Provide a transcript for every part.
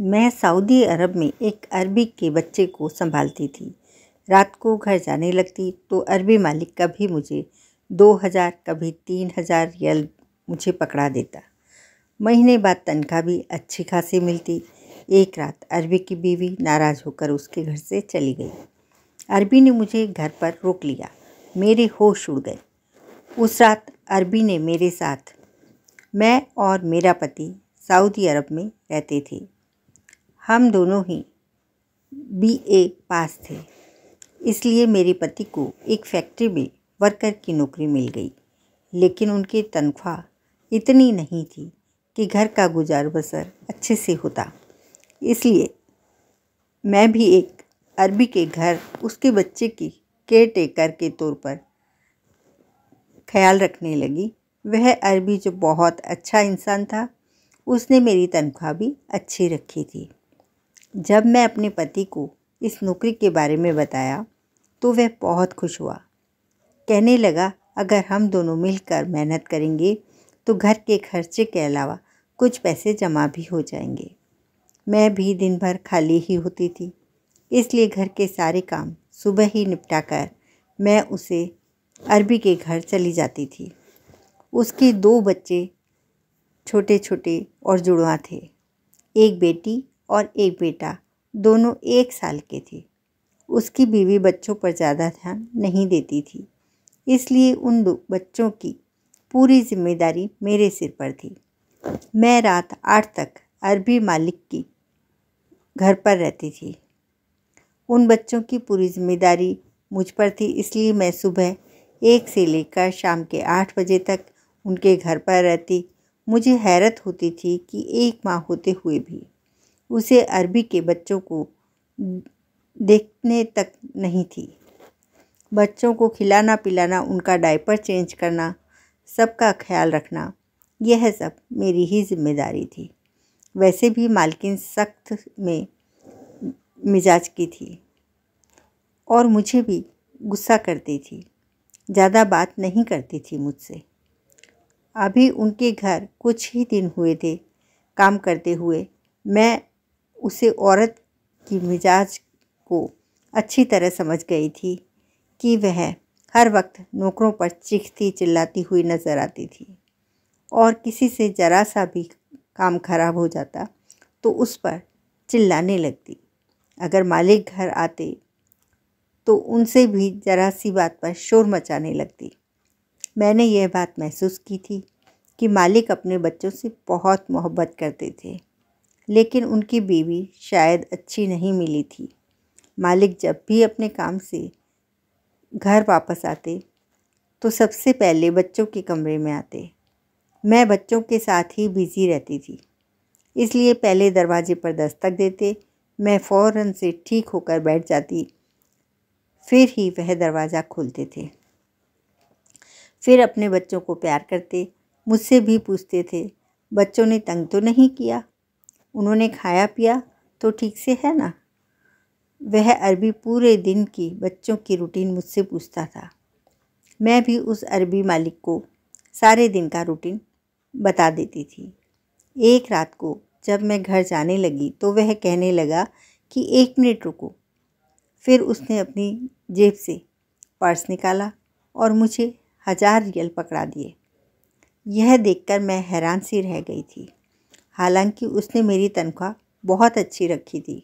मैं सऊदी अरब में एक अरबी के बच्चे को संभालती थी रात को घर जाने लगती तो अरबी मालिक कभी मुझे दो हज़ार कभी तीन हज़ार रियल मुझे पकड़ा देता महीने बाद तनख्वाह भी अच्छी खासी मिलती एक रात अरबी की बीवी नाराज़ होकर उसके घर से चली गई अरबी ने मुझे घर पर रोक लिया मेरे होश उड़ गए उस रात अरबी ने मेरे साथ मैं और मेरा पति सऊदी अरब में रहते थे हम दोनों ही बी ए पास थे इसलिए मेरे पति को एक फैक्ट्री में वर्कर की नौकरी मिल गई लेकिन उनकी तनख्वाह इतनी नहीं थी कि घर का गुजार बसर अच्छे से होता इसलिए मैं भी एक अरबी के घर उसके बच्चे की केयर टेकर के तौर पर ख्याल रखने लगी वह अरबी जो बहुत अच्छा इंसान था उसने मेरी तनख्वाह भी अच्छी रखी थी जब मैं अपने पति को इस नौकरी के बारे में बताया तो वह बहुत खुश हुआ कहने लगा अगर हम दोनों मिलकर मेहनत करेंगे तो घर के खर्चे के अलावा कुछ पैसे जमा भी हो जाएंगे मैं भी दिन भर खाली ही होती थी इसलिए घर के सारे काम सुबह ही निपटा कर मैं उसे अरबी के घर चली जाती थी उसके दो बच्चे छोटे छोटे और जुड़वा थे एक बेटी और एक बेटा दोनों एक साल के थे उसकी बीवी बच्चों पर ज़्यादा ध्यान नहीं देती थी इसलिए उन दो बच्चों की पूरी जिम्मेदारी मेरे सिर पर थी मैं रात आठ तक अरबी मालिक की घर पर रहती थी उन बच्चों की पूरी जिम्मेदारी मुझ पर थी इसलिए मैं सुबह एक से लेकर शाम के आठ बजे तक उनके घर पर रहती मुझे हैरत होती थी कि एक माह होते हुए भी उसे अरबी के बच्चों को देखने तक नहीं थी बच्चों को खिलाना पिलाना उनका डायपर चेंज करना सबका ख्याल रखना यह सब मेरी ही जिम्मेदारी थी वैसे भी मालकिन सख्त में मिजाज की थी और मुझे भी गुस्सा करती थी ज़्यादा बात नहीं करती थी मुझसे अभी उनके घर कुछ ही दिन हुए थे काम करते हुए मैं उसे औरत की मिजाज को अच्छी तरह समझ गई थी कि वह हर वक्त नौकरों पर चीखती चिल्लाती हुई नज़र आती थी और किसी से जरा सा भी काम खराब हो जाता तो उस पर चिल्लाने लगती अगर मालिक घर आते तो उनसे भी जरा सी बात पर शोर मचाने लगती मैंने यह बात महसूस की थी कि मालिक अपने बच्चों से बहुत मोहब्बत करते थे लेकिन उनकी बीवी शायद अच्छी नहीं मिली थी मालिक जब भी अपने काम से घर वापस आते तो सबसे पहले बच्चों के कमरे में आते मैं बच्चों के साथ ही बिज़ी रहती थी इसलिए पहले दरवाजे पर दस्तक देते मैं फ़ौरन से ठीक होकर बैठ जाती फिर ही वह दरवाज़ा खोलते थे फिर अपने बच्चों को प्यार करते मुझसे भी पूछते थे बच्चों ने तंग तो नहीं किया उन्होंने खाया पिया तो ठीक से है ना वह अरबी पूरे दिन की बच्चों की रूटीन मुझसे पूछता था मैं भी उस अरबी मालिक को सारे दिन का रूटीन बता देती थी एक रात को जब मैं घर जाने लगी तो वह कहने लगा कि एक मिनट रुको फिर उसने अपनी जेब से पर्स निकाला और मुझे हज़ार रियल पकड़ा दिए यह देखकर मैं हैरान सी रह गई थी हालांकि उसने मेरी तनख्वाह बहुत अच्छी रखी थी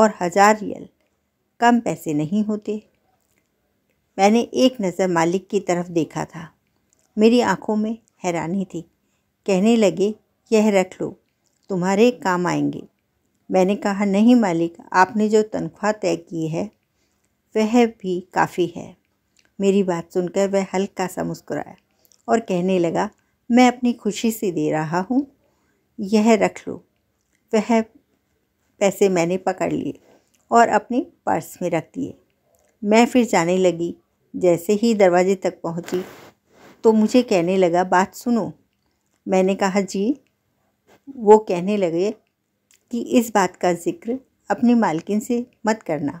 और हज़ार रियल कम पैसे नहीं होते मैंने एक नज़र मालिक की तरफ देखा था मेरी आंखों में हैरानी थी कहने लगे यह रख लो तुम्हारे काम आएंगे मैंने कहा नहीं मालिक आपने जो तनख्वाह तय की है वह भी काफ़ी है मेरी बात सुनकर वह हल्का सा मुस्कुराया और कहने लगा मैं अपनी खुशी से दे रहा हूँ यह रख लो वह पैसे मैंने पकड़ लिए और अपने पर्स में रख दिए मैं फिर जाने लगी जैसे ही दरवाजे तक पहुंची तो मुझे कहने लगा बात सुनो मैंने कहा जी वो कहने लगे कि इस बात का ज़िक्र अपनी मालकिन से मत करना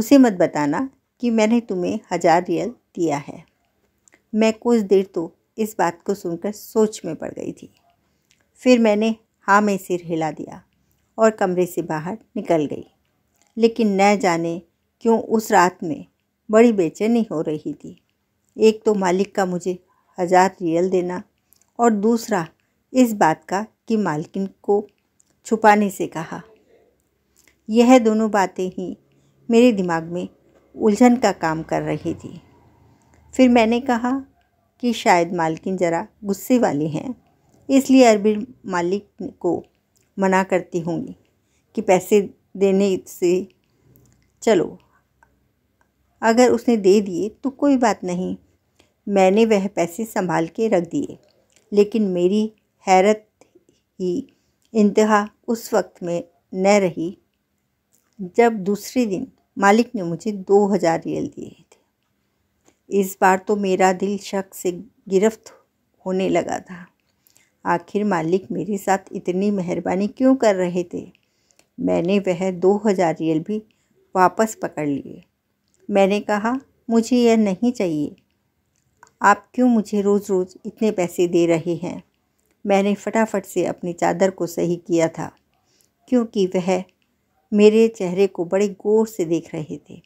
उसे मत बताना कि मैंने तुम्हें हज़ार रियल दिया है मैं कुछ देर तो इस बात को सुनकर सोच में पड़ गई थी फिर मैंने हाँ में सिर हिला दिया और कमरे से बाहर निकल गई लेकिन न जाने क्यों उस रात में बड़ी बेचैनी हो रही थी एक तो मालिक का मुझे हज़ार रियल देना और दूसरा इस बात का कि मालकिन को छुपाने से कहा यह दोनों बातें ही मेरे दिमाग में उलझन का काम कर रही थी फिर मैंने कहा कि शायद मालकिन ज़रा गुस्से वाली हैं इसलिए अरबी मालिक को मना करती होंगी कि पैसे देने से चलो अगर उसने दे दिए तो कोई बात नहीं मैंने वह पैसे संभाल के रख दिए लेकिन मेरी हैरत ही इंतहा उस वक्त में न रही जब दूसरे दिन मालिक ने मुझे दो हज़ार रियल दिए थे इस बार तो मेरा दिल शक से गिरफ्त होने लगा था आखिर मालिक मेरे साथ इतनी मेहरबानी क्यों कर रहे थे मैंने वह दो हज़ार रियल भी वापस पकड़ लिए मैंने कहा मुझे यह नहीं चाहिए आप क्यों मुझे रोज़ रोज़ इतने पैसे दे रहे हैं मैंने फटाफट से अपनी चादर को सही किया था क्योंकि वह मेरे चेहरे को बड़े गौर से देख रहे थे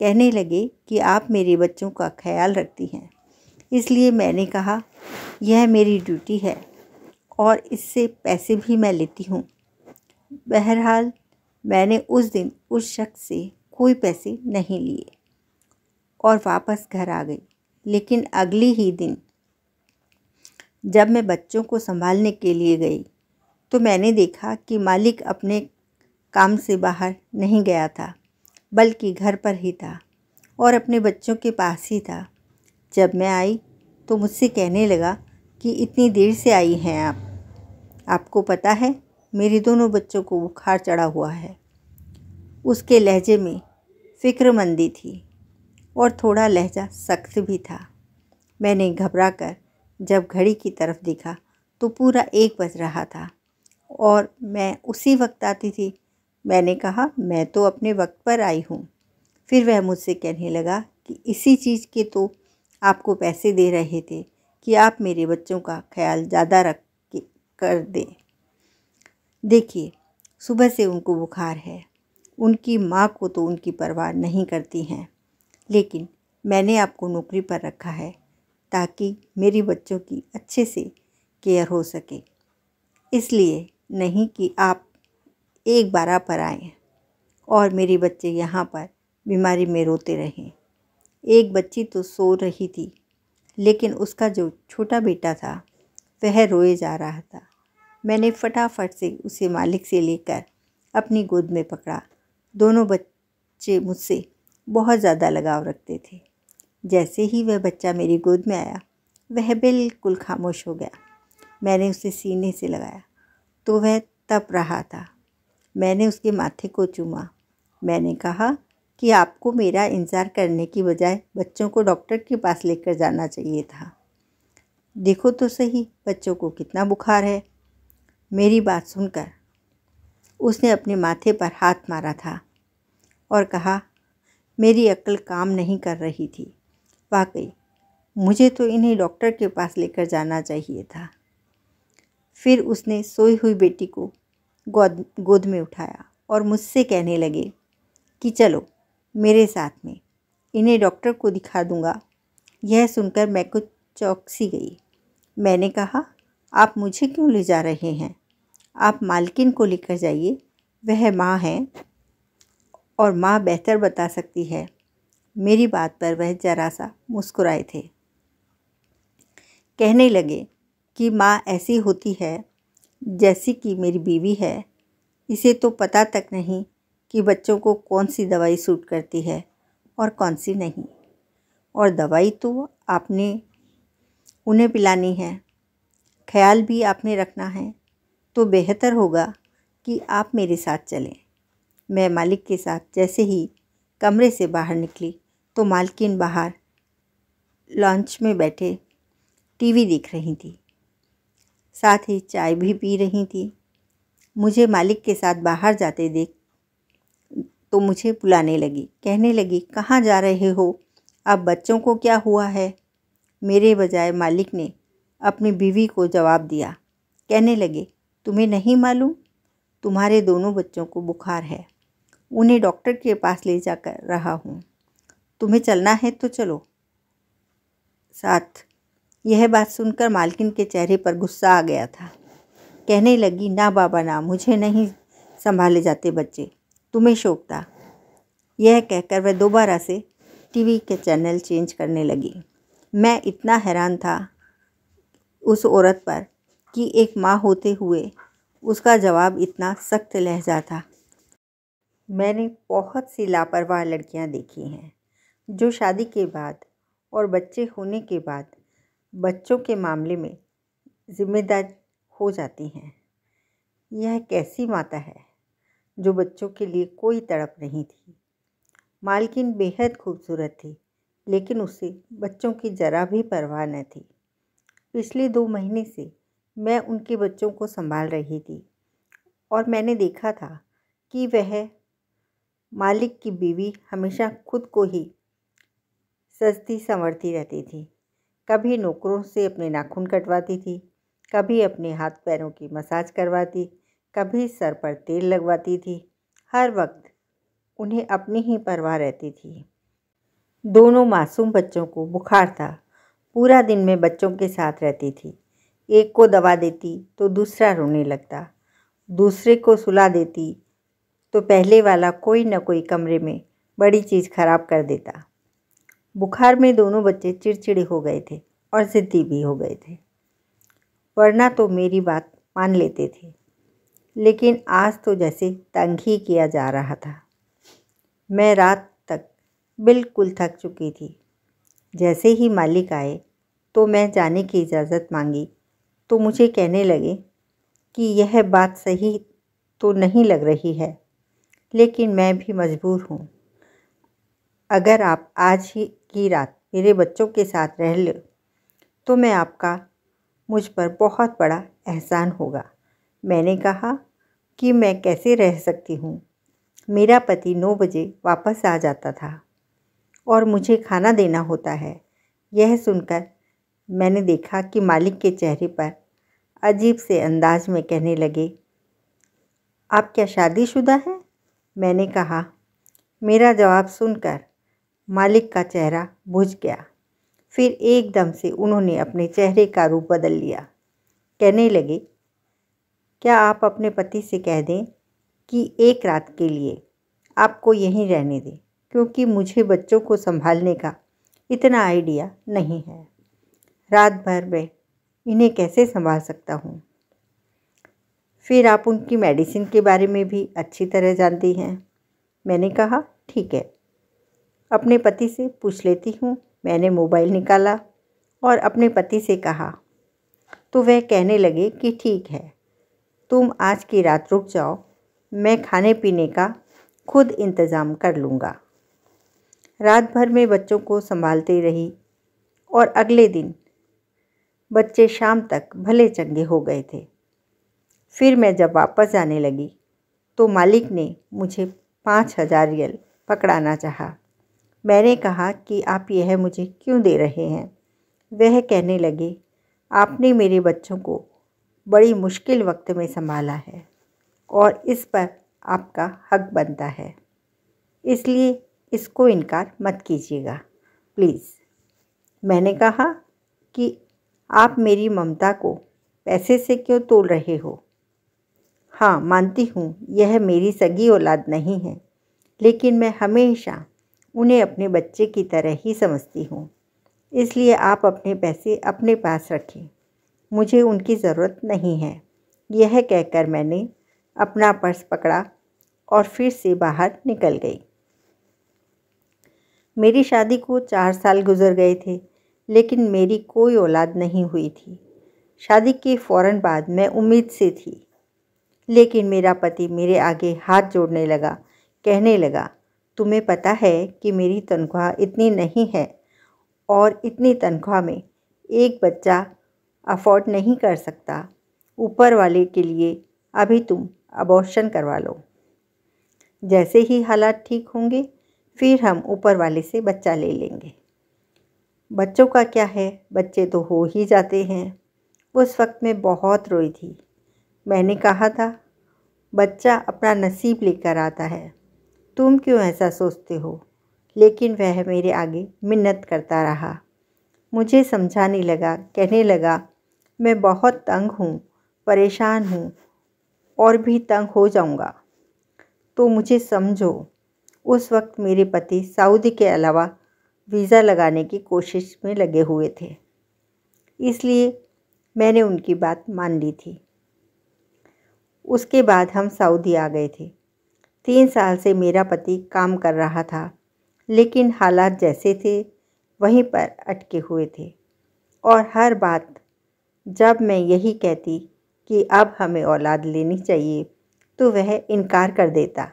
कहने लगे कि आप मेरे बच्चों का ख्याल रखती हैं इसलिए मैंने कहा यह मेरी ड्यूटी है और इससे पैसे भी मैं लेती हूँ बहरहाल मैंने उस दिन उस शख्स से कोई पैसे नहीं लिए और वापस घर आ गई लेकिन अगले ही दिन जब मैं बच्चों को संभालने के लिए गई तो मैंने देखा कि मालिक अपने काम से बाहर नहीं गया था बल्कि घर पर ही था और अपने बच्चों के पास ही था जब मैं आई तो मुझसे कहने लगा कि इतनी देर से आई हैं आप आपको पता है मेरे दोनों बच्चों को बुखार चढ़ा हुआ है उसके लहजे में फ़िक्रमंदी थी और थोड़ा लहजा सख्त भी था मैंने घबरा कर जब घड़ी की तरफ देखा तो पूरा एक बज रहा था और मैं उसी वक्त आती थी मैंने कहा मैं तो अपने वक्त पर आई हूँ फिर वह मुझसे कहने लगा कि इसी चीज़ के तो आपको पैसे दे रहे थे कि आप मेरे बच्चों का ख्याल ज़्यादा रख के कर दें देखिए सुबह से उनको बुखार है उनकी माँ को तो उनकी परवाह नहीं करती हैं लेकिन मैंने आपको नौकरी पर रखा है ताकि मेरी बच्चों की अच्छे से केयर हो सके इसलिए नहीं कि आप एक बारह पर आएँ और मेरे बच्चे यहाँ पर बीमारी में रोते रहें एक बच्ची तो सो रही थी लेकिन उसका जो छोटा बेटा था वह रोए जा रहा था मैंने फटाफट से उसे मालिक से लेकर अपनी गोद में पकड़ा दोनों बच्चे मुझसे बहुत ज़्यादा लगाव रखते थे जैसे ही वह बच्चा मेरी गोद में आया वह बिल्कुल खामोश हो गया मैंने उसे सीने से लगाया तो वह तप रहा था मैंने उसके माथे को चूमा मैंने कहा कि आपको मेरा इंतज़ार करने की बजाय बच्चों को डॉक्टर के पास लेकर जाना चाहिए था देखो तो सही बच्चों को कितना बुखार है मेरी बात सुनकर उसने अपने माथे पर हाथ मारा था और कहा मेरी अक्ल काम नहीं कर रही थी वाकई मुझे तो इन्हें डॉक्टर के पास लेकर जाना चाहिए था फिर उसने सोई हुई बेटी को गोद गोद में उठाया और मुझसे कहने लगे कि चलो मेरे साथ में इन्हें डॉक्टर को दिखा दूँगा यह सुनकर मैं कुछ चौकसी गई मैंने कहा आप मुझे क्यों ले जा रहे हैं आप मालकिन को लेकर जाइए वह माँ है और माँ बेहतर बता सकती है मेरी बात पर वह जरा सा मुस्कुराए थे कहने लगे कि माँ ऐसी होती है जैसी कि मेरी बीवी है इसे तो पता तक नहीं कि बच्चों को कौन सी दवाई सूट करती है और कौन सी नहीं और दवाई तो आपने उन्हें पिलानी है ख्याल भी आपने रखना है तो बेहतर होगा कि आप मेरे साथ चलें मैं मालिक के साथ जैसे ही कमरे से बाहर निकली तो मालकिन बाहर लॉन्च में बैठे टीवी देख रही थी साथ ही चाय भी पी रही थी मुझे मालिक के साथ बाहर जाते देख तो मुझे बुलाने लगी कहने लगी कहाँ जा रहे हो अब बच्चों को क्या हुआ है मेरे बजाय मालिक ने अपनी बीवी को जवाब दिया कहने लगे तुम्हें नहीं मालूम तुम्हारे दोनों बच्चों को बुखार है उन्हें डॉक्टर के पास ले जा कर रहा हूँ तुम्हें चलना है तो चलो साथ यह बात सुनकर मालकिन के चेहरे पर गुस्सा आ गया था कहने लगी ना बाबा ना मुझे नहीं संभाले जाते बच्चे तुम्हें शौक था यह कहकर वह दोबारा से टीवी के चैनल चेंज करने लगी मैं इतना हैरान था उस औरत पर कि एक माँ होते हुए उसका जवाब इतना सख्त लहजा था मैंने बहुत सी लापरवाह लड़कियाँ देखी हैं जो शादी के बाद और बच्चे होने के बाद बच्चों के मामले में ज़िम्मेदार हो जाती हैं यह कैसी माता है जो बच्चों के लिए कोई तड़प नहीं थी मालकिन बेहद खूबसूरत थी लेकिन उसे बच्चों की जरा भी परवाह न थी पिछले दो महीने से मैं उनके बच्चों को संभाल रही थी और मैंने देखा था कि वह मालिक की बीवी हमेशा खुद को ही सजती संवरती रहती थी कभी नौकरों से अपने नाखून कटवाती थी कभी अपने हाथ पैरों की मसाज करवाती कभी सर पर तेल लगवाती थी हर वक्त उन्हें अपनी ही परवाह रहती थी दोनों मासूम बच्चों को बुखार था पूरा दिन में बच्चों के साथ रहती थी एक को दवा देती तो दूसरा रोने लगता दूसरे को सुला देती तो पहले वाला कोई ना कोई कमरे में बड़ी चीज़ खराब कर देता बुखार में दोनों बच्चे चिड़चिड़े हो गए थे और ज़िद्दी भी हो गए थे वरना तो मेरी बात मान लेते थे लेकिन आज तो जैसे तंग ही किया जा रहा था मैं रात तक बिल्कुल थक चुकी थी जैसे ही मालिक आए तो मैं जाने की इजाज़त मांगी तो मुझे कहने लगे कि यह बात सही तो नहीं लग रही है लेकिन मैं भी मजबूर हूँ अगर आप आज ही की रात मेरे बच्चों के साथ रह लो तो मैं आपका मुझ पर बहुत बड़ा एहसान होगा मैंने कहा कि मैं कैसे रह सकती हूँ मेरा पति नौ बजे वापस आ जाता था और मुझे खाना देना होता है यह सुनकर मैंने देखा कि मालिक के चेहरे पर अजीब से अंदाज में कहने लगे आप क्या शादीशुदा हैं मैंने कहा मेरा जवाब सुनकर मालिक का चेहरा बुझ गया फिर एकदम से उन्होंने अपने चेहरे का रूप बदल लिया कहने लगे क्या आप अपने पति से कह दें कि एक रात के लिए आपको यहीं रहने दें क्योंकि मुझे बच्चों को संभालने का इतना आइडिया नहीं है रात भर में इन्हें कैसे संभाल सकता हूँ फिर आप उनकी मेडिसिन के बारे में भी अच्छी तरह जानती हैं मैंने कहा ठीक है अपने पति से पूछ लेती हूँ मैंने मोबाइल निकाला और अपने पति से कहा तो वह कहने लगे कि ठीक है तुम आज की रात रुक जाओ मैं खाने पीने का खुद इंतज़ाम कर लूँगा रात भर में बच्चों को संभालती रही और अगले दिन बच्चे शाम तक भले चंगे हो गए थे फिर मैं जब वापस जाने लगी तो मालिक ने मुझे पाँच हज़ार रियल पकड़ाना चाहा मैंने कहा कि आप यह मुझे क्यों दे रहे हैं वह कहने लगे आपने मेरे बच्चों को बड़ी मुश्किल वक्त में संभाला है और इस पर आपका हक बनता है इसलिए इसको इनकार मत कीजिएगा प्लीज़ मैंने कहा कि आप मेरी ममता को पैसे से क्यों तोड़ रहे हो हाँ मानती हूँ यह मेरी सगी औलाद नहीं है लेकिन मैं हमेशा उन्हें अपने बच्चे की तरह ही समझती हूँ इसलिए आप अपने पैसे अपने पास रखें मुझे उनकी ज़रूरत नहीं है यह कहकर मैंने अपना पर्स पकड़ा और फिर से बाहर निकल गई मेरी शादी को चार साल गुजर गए थे लेकिन मेरी कोई औलाद नहीं हुई थी शादी के फ़ौर बाद मैं उम्मीद से थी लेकिन मेरा पति मेरे आगे हाथ जोड़ने लगा कहने लगा तुम्हें पता है कि मेरी तनख्वाह इतनी नहीं है और इतनी तनख्वाह में एक बच्चा अफोर्ड नहीं कर सकता ऊपर वाले के लिए अभी तुम अबॉर्शन करवा लो जैसे ही हालात ठीक होंगे फिर हम ऊपर वाले से बच्चा ले लेंगे बच्चों का क्या है बच्चे तो हो ही जाते हैं उस वक्त मैं बहुत रोई थी मैंने कहा था बच्चा अपना नसीब लेकर आता है तुम क्यों ऐसा सोचते हो लेकिन वह मेरे आगे मिन्नत करता रहा मुझे समझाने लगा कहने लगा मैं बहुत तंग हूँ परेशान हूँ और भी तंग हो जाऊँगा तो मुझे समझो उस वक्त मेरे पति सऊदी के अलावा वीज़ा लगाने की कोशिश में लगे हुए थे इसलिए मैंने उनकी बात मान ली थी उसके बाद हम सऊदी आ गए थे तीन साल से मेरा पति काम कर रहा था लेकिन हालात जैसे थे वहीं पर अटके हुए थे और हर बात जब मैं यही कहती कि अब हमें औलाद लेनी चाहिए तो वह इनकार कर देता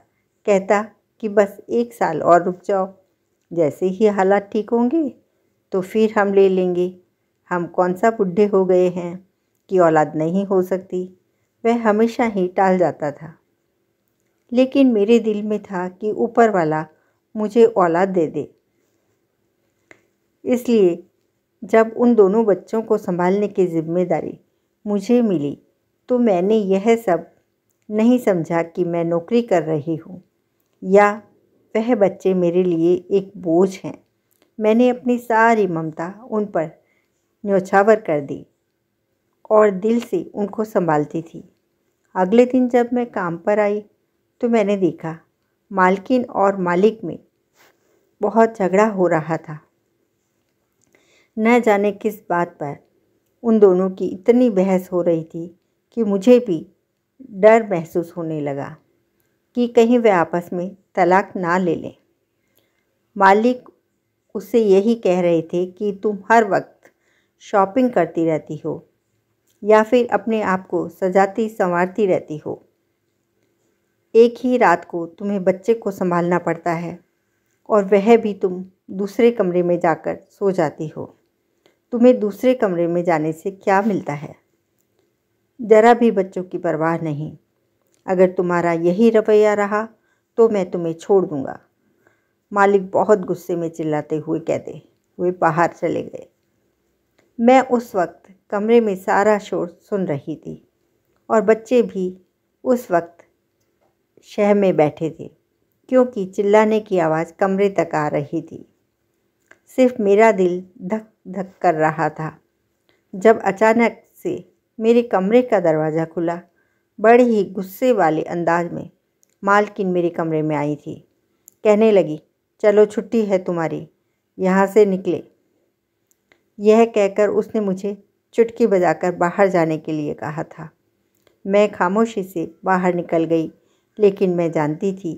कहता कि बस एक साल और रुक जाओ जैसे ही हालात ठीक होंगे तो फिर हम ले लेंगे हम कौन सा बुढ़े हो गए हैं कि औलाद नहीं हो सकती वह हमेशा ही टाल जाता था लेकिन मेरे दिल में था कि ऊपर वाला मुझे औलाद दे दे इसलिए जब उन दोनों बच्चों को संभालने की जिम्मेदारी मुझे मिली तो मैंने यह सब नहीं समझा कि मैं नौकरी कर रही हूँ या वह बच्चे मेरे लिए एक बोझ हैं मैंने अपनी सारी ममता उन पर न्योछावर कर दी और दिल से उनको संभालती थी अगले दिन जब मैं काम पर आई तो मैंने देखा मालकिन और मालिक में बहुत झगड़ा हो रहा था न जाने किस बात पर उन दोनों की इतनी बहस हो रही थी कि मुझे भी डर महसूस होने लगा कि कहीं वे आपस में तलाक ना ले लें मालिक उससे यही कह रहे थे कि तुम हर वक्त शॉपिंग करती रहती हो या फिर अपने आप को सजाती संवारती रहती हो एक ही रात को तुम्हें बच्चे को संभालना पड़ता है और वह भी तुम दूसरे कमरे में जाकर सो जाती हो तुम्हें दूसरे कमरे में जाने से क्या मिलता है ज़रा भी बच्चों की परवाह नहीं अगर तुम्हारा यही रवैया रहा तो मैं तुम्हें छोड़ दूँगा मालिक बहुत गुस्से में चिल्लाते हुए कहते हुए बाहर चले गए मैं उस वक्त कमरे में सारा शोर सुन रही थी और बच्चे भी उस वक्त शह में बैठे थे क्योंकि चिल्लाने की आवाज़ कमरे तक आ रही थी सिर्फ मेरा दिल धक धक कर रहा था जब अचानक से मेरे कमरे का दरवाज़ा खुला बड़े ही गुस्से वाले अंदाज में मालकिन मेरे कमरे में आई थी कहने लगी चलो छुट्टी है तुम्हारी यहाँ से निकले यह कहकर उसने मुझे चुटकी बजाकर बाहर जाने के लिए कहा था मैं खामोशी से बाहर निकल गई लेकिन मैं जानती थी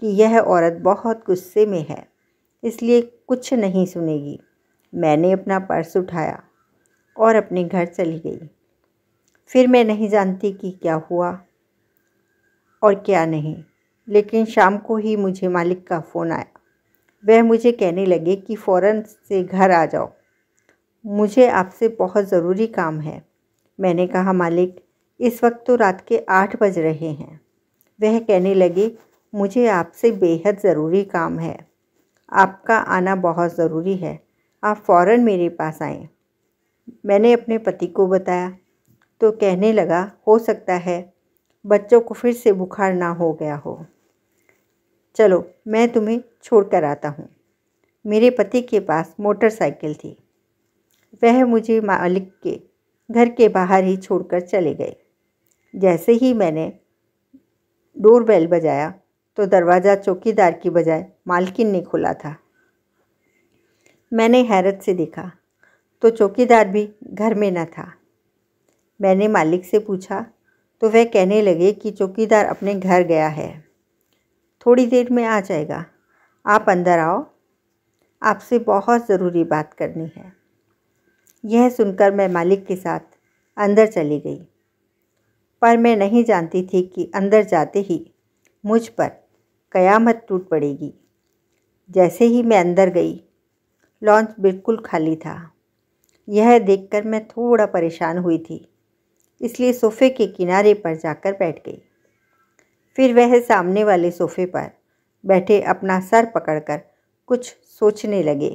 कि यह औरत बहुत गुस्से में है इसलिए कुछ नहीं सुनेगी मैंने अपना पर्स उठाया और अपने घर चली गई फिर मैं नहीं जानती कि क्या हुआ और क्या नहीं लेकिन शाम को ही मुझे मालिक का फ़ोन आया वह मुझे कहने लगे कि फ़ौर से घर आ जाओ मुझे आपसे बहुत ज़रूरी काम है मैंने कहा मालिक इस वक्त तो रात के आठ बज रहे हैं वह कहने लगे मुझे आपसे बेहद ज़रूरी काम है आपका आना बहुत ज़रूरी है आप फ़ौरन मेरे पास आए मैंने अपने पति को बताया तो कहने लगा हो सकता है बच्चों को फिर से बुखार ना हो गया हो चलो मैं तुम्हें छोड़ कर आता हूँ मेरे पति के पास मोटरसाइकिल थी वह मुझे मालिक के घर के बाहर ही छोड़कर चले गए जैसे ही मैंने डोर बेल बजाया तो दरवाज़ा चौकीदार की बजाय मालकिन ने खोला था मैंने हैरत से देखा तो चौकीदार भी घर में न था मैंने मालिक से पूछा तो वह कहने लगे कि चौकीदार अपने घर गया है थोड़ी देर में आ जाएगा आप अंदर आओ आपसे बहुत ज़रूरी बात करनी है यह सुनकर मैं मालिक के साथ अंदर चली गई पर मैं नहीं जानती थी कि अंदर जाते ही मुझ पर कयामत टूट पड़ेगी जैसे ही मैं अंदर गई लॉन्च बिल्कुल खाली था यह देखकर मैं थोड़ा परेशान हुई थी इसलिए सोफ़े के किनारे पर जाकर बैठ गई फिर वह सामने वाले सोफ़े पर बैठे अपना सर पकड़कर कुछ सोचने लगे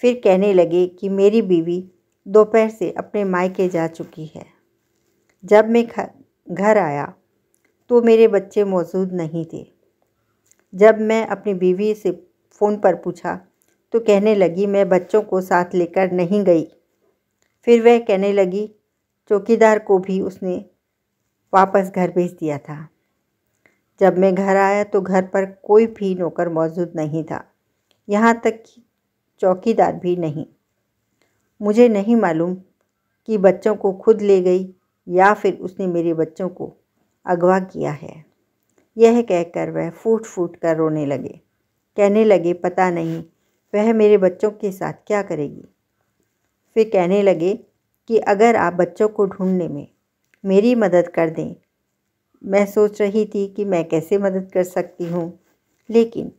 फिर कहने लगे कि मेरी बीवी दोपहर से अपने मायके जा चुकी है जब मैं घर आया तो मेरे बच्चे मौजूद नहीं थे जब मैं अपनी बीवी से फ़ोन पर पूछा तो कहने लगी मैं बच्चों को साथ लेकर नहीं गई फिर वह कहने लगी चौकीदार को भी उसने वापस घर भेज दिया था जब मैं घर आया तो घर पर कोई भी नौकर मौजूद नहीं था यहाँ तक कि चौकीदार भी नहीं मुझे नहीं मालूम कि बच्चों को खुद ले गई या फिर उसने मेरे बच्चों को अगवा किया है यह कहकर वह फूट फूट कर रोने लगे कहने लगे पता नहीं वह मेरे बच्चों के साथ क्या करेगी फिर कहने लगे कि अगर आप बच्चों को ढूंढने में मेरी मदद कर दें मैं सोच रही थी कि मैं कैसे मदद कर सकती हूँ लेकिन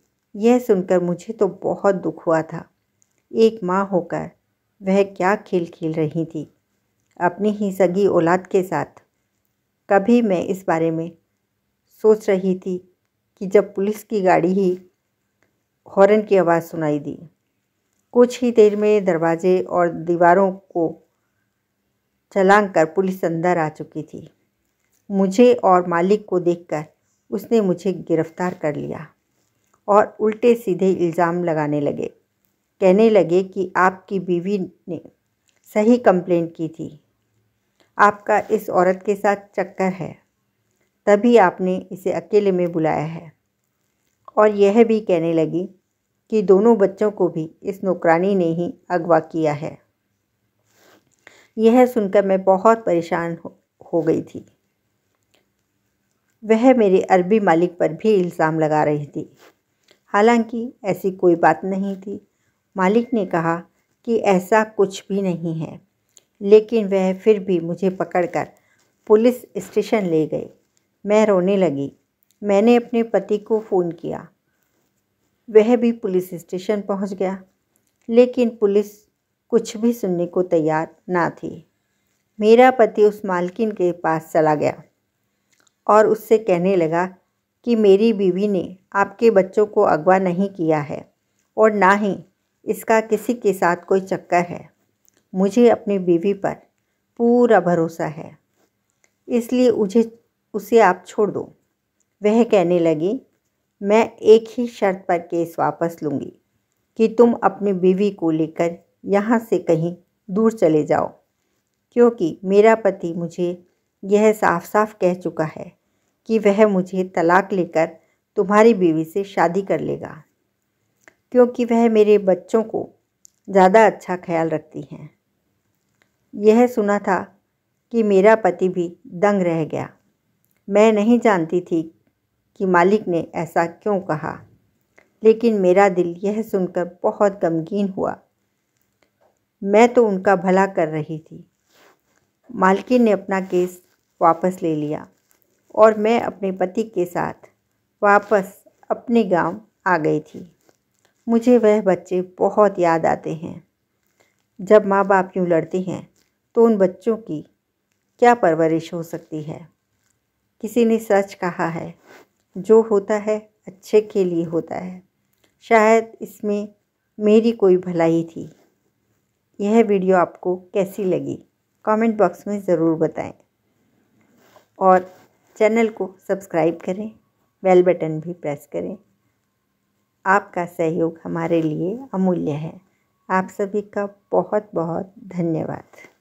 यह सुनकर मुझे तो बहुत दुख हुआ था एक माँ होकर वह क्या खेल खेल रही थी अपनी ही सगी औलाद के साथ कभी मैं इस बारे में सोच रही थी कि जब पुलिस की गाड़ी ही हॉर्न की आवाज़ सुनाई दी कुछ ही देर में दरवाजे और दीवारों को छलांग कर पुलिस अंदर आ चुकी थी मुझे और मालिक को देखकर उसने मुझे गिरफ्तार कर लिया और उल्टे सीधे इल्ज़ाम लगाने लगे कहने लगे कि आपकी बीवी ने सही कंप्लेंट की थी आपका इस औरत के साथ चक्कर है तभी आपने इसे अकेले में बुलाया है और यह भी कहने लगी कि दोनों बच्चों को भी इस नौकरानी ने ही अगवा किया है यह सुनकर मैं बहुत परेशान हो, हो गई थी वह मेरे अरबी मालिक पर भी इल्ज़ाम लगा रही थी हालांकि ऐसी कोई बात नहीं थी मालिक ने कहा कि ऐसा कुछ भी नहीं है लेकिन वह फिर भी मुझे पकड़कर पुलिस स्टेशन ले गए मैं रोने लगी मैंने अपने पति को फ़ोन किया वह भी पुलिस स्टेशन पहुंच गया लेकिन पुलिस कुछ भी सुनने को तैयार ना थी मेरा पति उस मालकिन के पास चला गया और उससे कहने लगा कि मेरी बीवी ने आपके बच्चों को अगवा नहीं किया है और ना ही इसका किसी के साथ कोई चक्कर है मुझे अपनी बीवी पर पूरा भरोसा है इसलिए उझे उसे आप छोड़ दो वह कहने लगी मैं एक ही शर्त पर केस वापस लूँगी कि तुम अपनी बीवी को लेकर यहाँ से कहीं दूर चले जाओ क्योंकि मेरा पति मुझे यह साफ साफ कह चुका है कि वह मुझे तलाक लेकर तुम्हारी बीवी से शादी कर लेगा क्योंकि वह मेरे बच्चों को ज़्यादा अच्छा ख्याल रखती हैं यह सुना था कि मेरा पति भी दंग रह गया मैं नहीं जानती थी कि मालिक ने ऐसा क्यों कहा लेकिन मेरा दिल यह सुनकर बहुत गमगीन हुआ मैं तो उनका भला कर रही थी मालकिन ने अपना केस वापस ले लिया और मैं अपने पति के साथ वापस अपने गांव आ गई थी मुझे वह बच्चे बहुत याद आते हैं जब माँ बाप यूँ लड़ते हैं तो उन बच्चों की क्या परवरिश हो सकती है किसी ने सच कहा है जो होता है अच्छे के लिए होता है शायद इसमें मेरी कोई भलाई थी यह वीडियो आपको कैसी लगी कमेंट बॉक्स में ज़रूर बताएं और चैनल को सब्सक्राइब करें बेल बटन भी प्रेस करें आपका सहयोग हमारे लिए अमूल्य है आप सभी का बहुत बहुत धन्यवाद